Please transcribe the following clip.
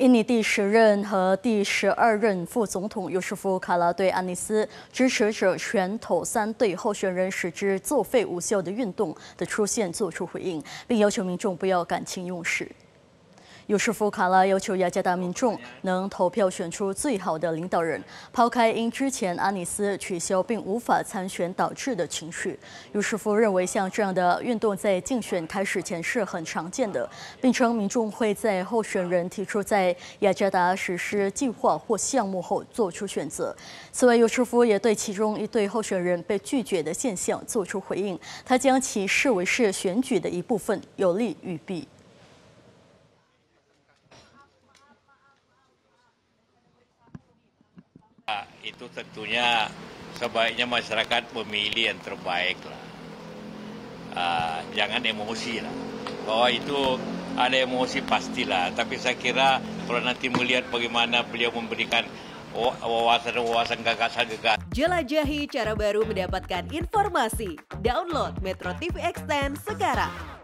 印尼第十任和第十二任副总统尤什夫·卡拉对安尼斯支持者全投三对候选人使之作废无效的运动的出现作出回应，并要求民众不要感情用事。尤师福·卡拉要求雅加达民众能投票选出最好的领导人，抛开因之前阿尼斯取消并无法参选导致的情绪，尤师福认为像这样的运动在竞选开始前是很常见的，并称民众会在候选人提出在雅加达实施计划或项目后做出选择。此外，尤师福也对其中一对候选人被拒绝的现象做出回应，他将其视为是选举的一部分，有利与弊。itu tentunya sebaiknya masyarakat memilih yang terbaik lah. Uh, jangan emosi lah. Bahwa oh, itu ada emosi pastilah. Tapi saya kira kalau nanti melihat bagaimana beliau memberikan wawasan-wawasan gagasan-gagasan. Jelajahi cara baru mendapatkan informasi. Download Metro TV Extend sekarang.